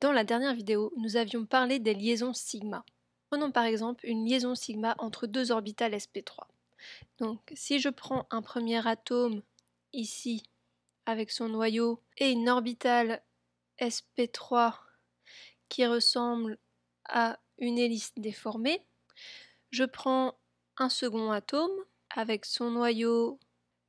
Dans la dernière vidéo, nous avions parlé des liaisons sigma. Prenons par exemple une liaison sigma entre deux orbitales sp3. Donc si je prends un premier atome ici avec son noyau et une orbitale sp3 qui ressemble à une hélice déformée, je prends un second atome avec son noyau,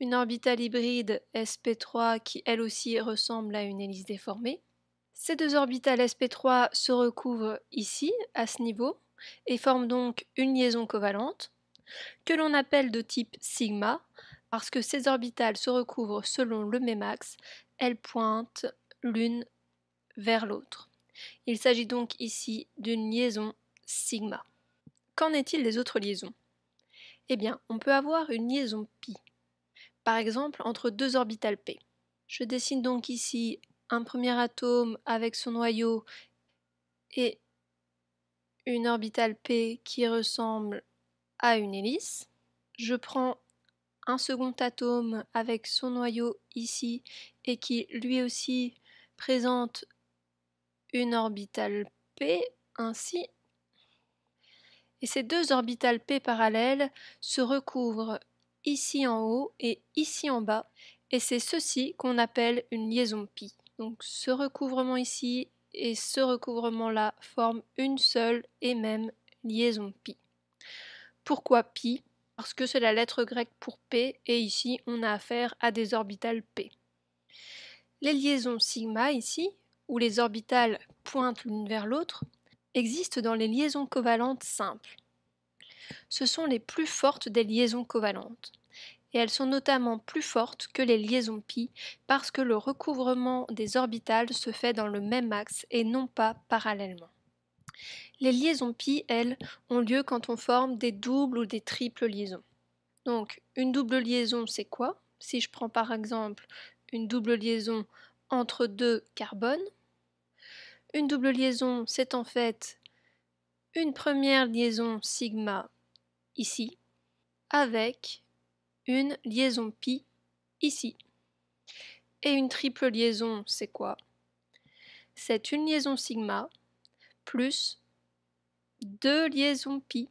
une orbitale hybride sp3 qui elle aussi ressemble à une hélice déformée, ces deux orbitales sp3 se recouvrent ici, à ce niveau, et forment donc une liaison covalente, que l'on appelle de type sigma, parce que ces orbitales se recouvrent selon le même axe, elles pointent l'une vers l'autre. Il s'agit donc ici d'une liaison sigma. Qu'en est-il des autres liaisons Eh bien, on peut avoir une liaison pi, par exemple entre deux orbitales p. Je dessine donc ici un premier atome avec son noyau et une orbitale P qui ressemble à une hélice. Je prends un second atome avec son noyau ici et qui lui aussi présente une orbitale P ainsi. Et ces deux orbitales P parallèles se recouvrent ici en haut et ici en bas et c'est ceci qu'on appelle une liaison pi. Donc ce recouvrement ici et ce recouvrement là forment une seule et même liaison pi. Pourquoi pi Parce que c'est la lettre grecque pour p et ici on a affaire à des orbitales p. Les liaisons sigma ici, où les orbitales pointent l'une vers l'autre, existent dans les liaisons covalentes simples. Ce sont les plus fortes des liaisons covalentes et elles sont notamment plus fortes que les liaisons π parce que le recouvrement des orbitales se fait dans le même axe et non pas parallèlement. Les liaisons π, elles, ont lieu quand on forme des doubles ou des triples liaisons. Donc, une double liaison, c'est quoi Si je prends par exemple une double liaison entre deux carbones, une double liaison, c'est en fait une première liaison sigma ici, avec une liaison pi ici. Et une triple liaison, c'est quoi C'est une liaison sigma plus deux liaisons pi.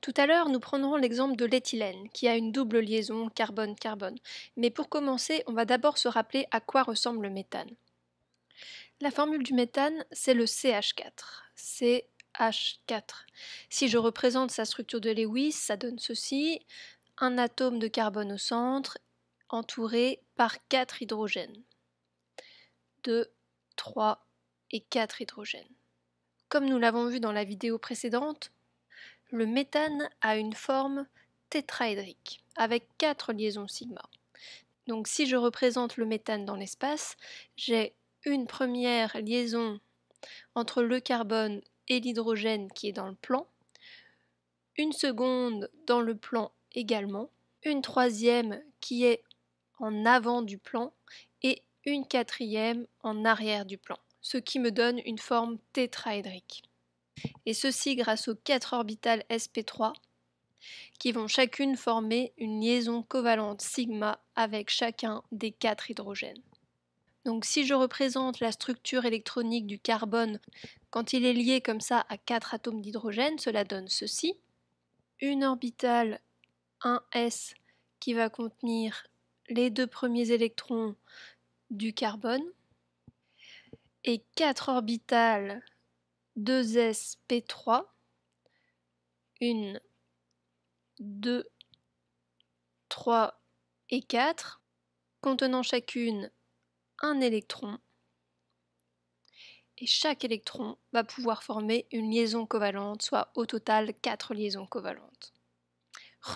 Tout à l'heure, nous prendrons l'exemple de l'éthylène, qui a une double liaison carbone-carbone. Mais pour commencer, on va d'abord se rappeler à quoi ressemble le méthane. La formule du méthane, c'est le CH4. CH4. Si je représente sa structure de Lewis, ça donne ceci un atome de carbone au centre entouré par 4 hydrogènes. 2, 3 et 4 hydrogènes. Comme nous l'avons vu dans la vidéo précédente, le méthane a une forme tétraédrique avec 4 liaisons sigma. Donc si je représente le méthane dans l'espace, j'ai une première liaison entre le carbone et l'hydrogène qui est dans le plan, une seconde dans le plan également, une troisième qui est en avant du plan et une quatrième en arrière du plan, ce qui me donne une forme tétraédrique. Et ceci grâce aux quatre orbitales sp3 qui vont chacune former une liaison covalente sigma avec chacun des quatre hydrogènes. Donc si je représente la structure électronique du carbone quand il est lié comme ça à quatre atomes d'hydrogène, cela donne ceci. Une orbitale un S qui va contenir les deux premiers électrons du carbone et quatre orbitales 2sp3, une, 2, 3 et 4, contenant chacune un électron. Et chaque électron va pouvoir former une liaison covalente, soit au total quatre liaisons covalentes.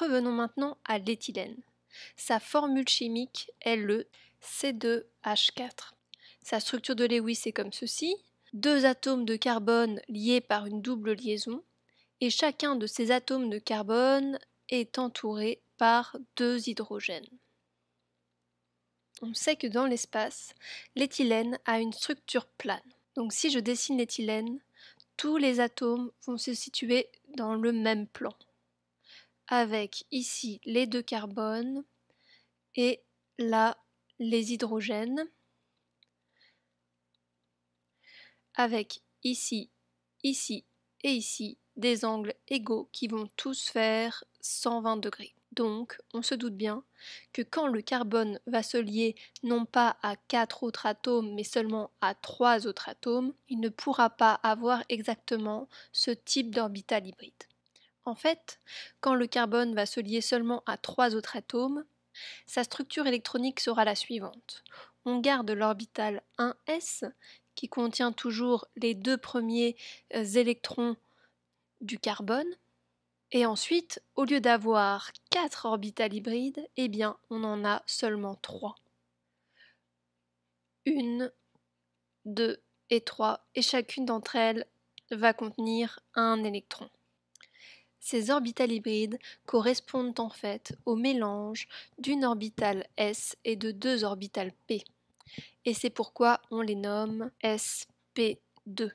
Revenons maintenant à l'éthylène. Sa formule chimique est le C2H4. Sa structure de Lewis est comme ceci. Deux atomes de carbone liés par une double liaison, et chacun de ces atomes de carbone est entouré par deux hydrogènes. On sait que dans l'espace, l'éthylène a une structure plane. Donc si je dessine l'éthylène, tous les atomes vont se situer dans le même plan avec ici les deux carbones et là les hydrogènes, avec ici, ici et ici des angles égaux qui vont tous faire 120 degrés. Donc, on se doute bien que quand le carbone va se lier non pas à quatre autres atomes, mais seulement à trois autres atomes, il ne pourra pas avoir exactement ce type d'orbital hybride. En fait, quand le carbone va se lier seulement à trois autres atomes, sa structure électronique sera la suivante. On garde l'orbital 1s qui contient toujours les deux premiers euh, électrons du carbone. Et ensuite, au lieu d'avoir quatre orbitales hybrides, eh bien, on en a seulement trois. Une, deux et trois, et chacune d'entre elles va contenir un électron. Ces orbitales hybrides correspondent en fait au mélange d'une orbitale s et de deux orbitales p. Et c'est pourquoi on les nomme sp2.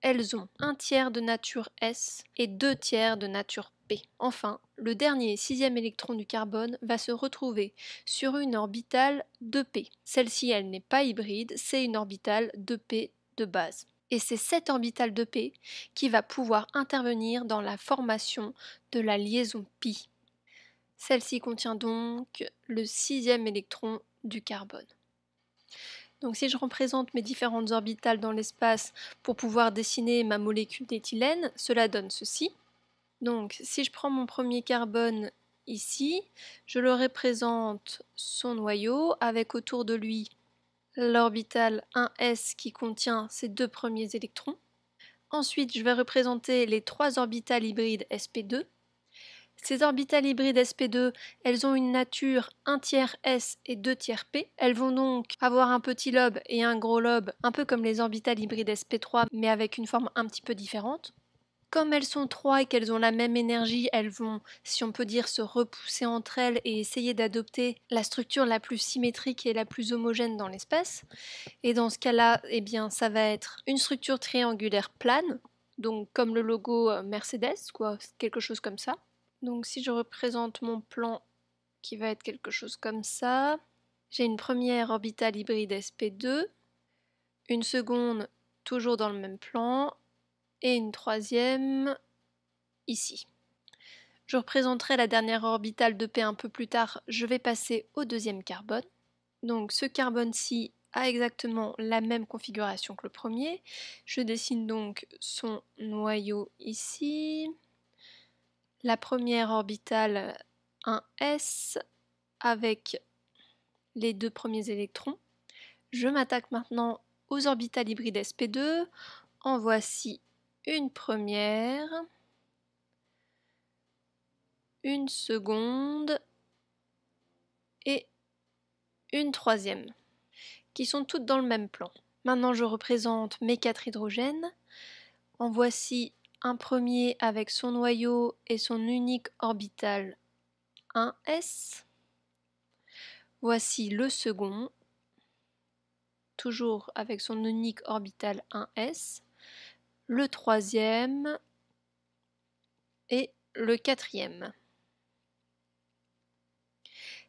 Elles ont un tiers de nature s et deux tiers de nature p. Enfin, le dernier sixième électron du carbone va se retrouver sur une orbitale 2p. Celle-ci, elle n'est pas hybride, c'est une orbitale 2p de base et c'est cette orbitale de P qui va pouvoir intervenir dans la formation de la liaison pi. Celle-ci contient donc le sixième électron du carbone. Donc si je représente mes différentes orbitales dans l'espace pour pouvoir dessiner ma molécule d'éthylène, cela donne ceci. Donc si je prends mon premier carbone ici, je le représente son noyau avec autour de lui l'orbital 1s qui contient ces deux premiers électrons. Ensuite, je vais représenter les trois orbitales hybrides sp2. Ces orbitales hybrides sp2, elles ont une nature 1 tiers s et 2 tiers p. Elles vont donc avoir un petit lobe et un gros lobe, un peu comme les orbitales hybrides sp3, mais avec une forme un petit peu différente comme elles sont trois et qu'elles ont la même énergie, elles vont, si on peut dire, se repousser entre elles et essayer d'adopter la structure la plus symétrique et la plus homogène dans l'espace. Et dans ce cas-là, eh bien, ça va être une structure triangulaire plane, donc comme le logo euh, Mercedes, quoi, quelque chose comme ça. Donc si je représente mon plan qui va être quelque chose comme ça, j'ai une première orbitale hybride SP2, une seconde toujours dans le même plan, et une troisième ici. Je représenterai la dernière orbitale de P un peu plus tard, je vais passer au deuxième carbone. Donc ce carbone-ci a exactement la même configuration que le premier. Je dessine donc son noyau ici, la première orbitale 1s avec les deux premiers électrons. Je m'attaque maintenant aux orbitales hybrides sp2. En voici une première, une seconde et une troisième, qui sont toutes dans le même plan. Maintenant, je représente mes quatre hydrogènes. En voici un premier avec son noyau et son unique orbital 1s. Voici le second, toujours avec son unique orbital 1s le troisième et le quatrième.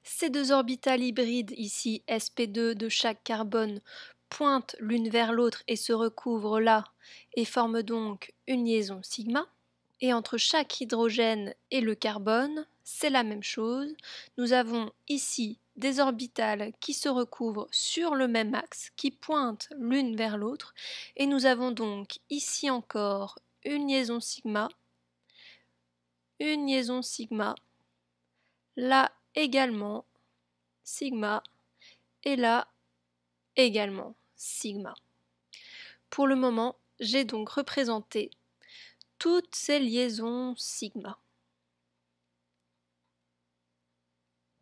Ces deux orbitales hybrides ici, sp2 de chaque carbone, pointent l'une vers l'autre et se recouvrent là et forment donc une liaison sigma. Et entre chaque hydrogène et le carbone, c'est la même chose. Nous avons ici des orbitales qui se recouvrent sur le même axe, qui pointent l'une vers l'autre, et nous avons donc ici encore une liaison sigma, une liaison sigma, là également sigma, et là également sigma. Pour le moment, j'ai donc représenté toutes ces liaisons sigma.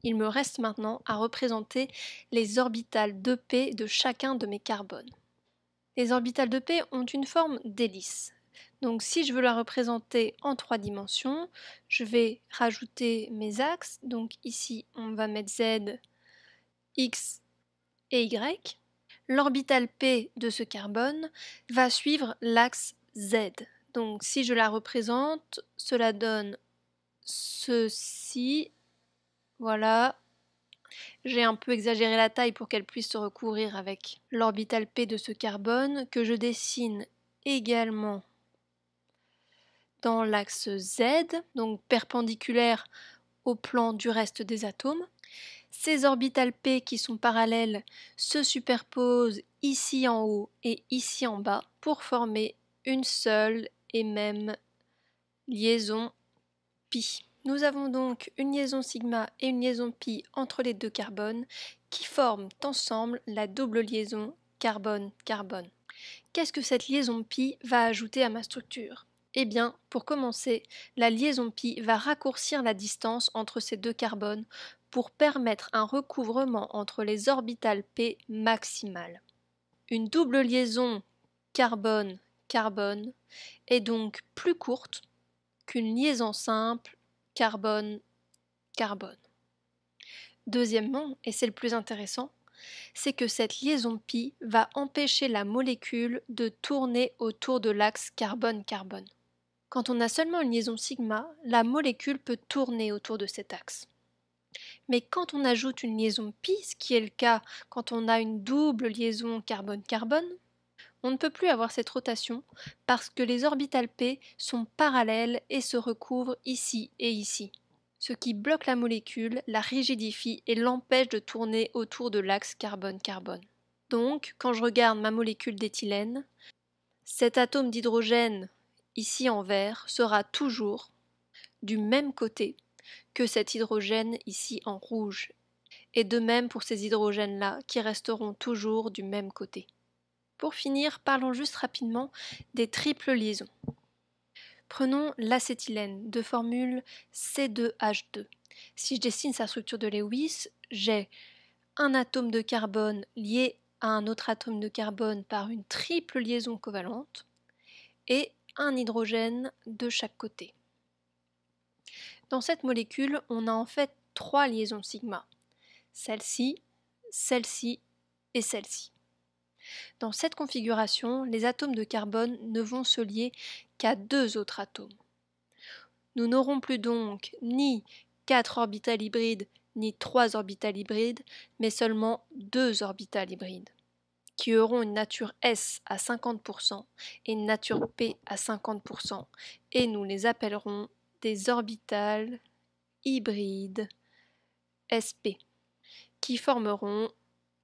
Il me reste maintenant à représenter les orbitales de p de chacun de mes carbones. Les orbitales de p ont une forme d'hélice. Donc si je veux la représenter en trois dimensions, je vais rajouter mes axes. Donc ici, on va mettre z, x et y. L'orbital p de ce carbone va suivre l'axe z. Donc si je la représente, cela donne ceci voilà. J'ai un peu exagéré la taille pour qu'elle puisse se recouvrir avec l'orbital P de ce carbone que je dessine également dans l'axe Z, donc perpendiculaire au plan du reste des atomes. Ces orbitales P qui sont parallèles se superposent ici en haut et ici en bas pour former une seule et même liaison pi. Nous avons donc une liaison sigma et une liaison pi entre les deux carbones qui forment ensemble la double liaison carbone-carbone. Qu'est-ce que cette liaison pi va ajouter à ma structure eh bien, pour commencer, la liaison pi va raccourcir la distance entre ces deux carbones pour permettre un recouvrement entre les orbitales p maximales. Une double liaison carbone-carbone est donc plus courte qu'une liaison simple carbone, carbone. Deuxièmement, et c'est le plus intéressant, c'est que cette liaison pi va empêcher la molécule de tourner autour de l'axe carbone-carbone. Quand on a seulement une liaison sigma, la molécule peut tourner autour de cet axe. Mais quand on ajoute une liaison pi, ce qui est le cas quand on a une double liaison carbone-carbone, on ne peut plus avoir cette rotation parce que les orbitales P sont parallèles et se recouvrent ici et ici, ce qui bloque la molécule, la rigidifie et l'empêche de tourner autour de l'axe carbone-carbone. Donc, quand je regarde ma molécule d'éthylène, cet atome d'hydrogène, ici en vert, sera toujours du même côté que cet hydrogène ici en rouge, et de même pour ces hydrogènes-là qui resteront toujours du même côté. Pour finir, parlons juste rapidement des triples liaisons. Prenons l'acétylène de formule C2H2. Si je dessine sa structure de Lewis, j'ai un atome de carbone lié à un autre atome de carbone par une triple liaison covalente et un hydrogène de chaque côté. Dans cette molécule, on a en fait trois liaisons sigma. Celle-ci, celle-ci et celle-ci. Dans cette configuration, les atomes de carbone ne vont se lier qu'à deux autres atomes. Nous n'aurons plus donc ni quatre orbitales hybrides ni trois orbitales hybrides, mais seulement deux orbitales hybrides, qui auront une nature S à 50% et une nature P à 50%, et nous les appellerons des orbitales hybrides SP, qui formeront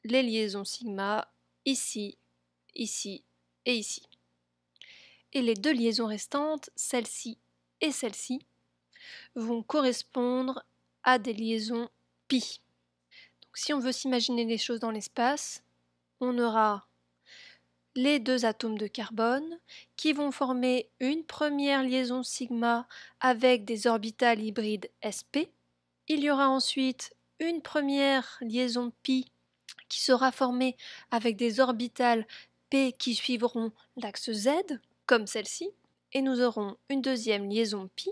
les liaisons sigma ici, ici et ici. Et les deux liaisons restantes, celle-ci et celle-ci, vont correspondre à des liaisons pi. Donc si on veut s'imaginer les choses dans l'espace, on aura les deux atomes de carbone qui vont former une première liaison sigma avec des orbitales hybrides sp. Il y aura ensuite une première liaison pi qui sera formée avec des orbitales P qui suivront l'axe Z, comme celle-ci, et nous aurons une deuxième liaison pi,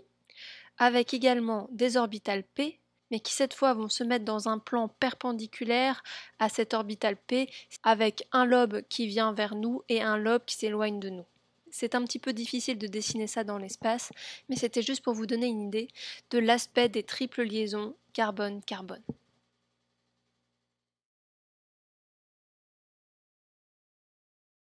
avec également des orbitales P, mais qui cette fois vont se mettre dans un plan perpendiculaire à cette orbitale P, avec un lobe qui vient vers nous et un lobe qui s'éloigne de nous. C'est un petit peu difficile de dessiner ça dans l'espace, mais c'était juste pour vous donner une idée de l'aspect des triples liaisons carbone-carbone.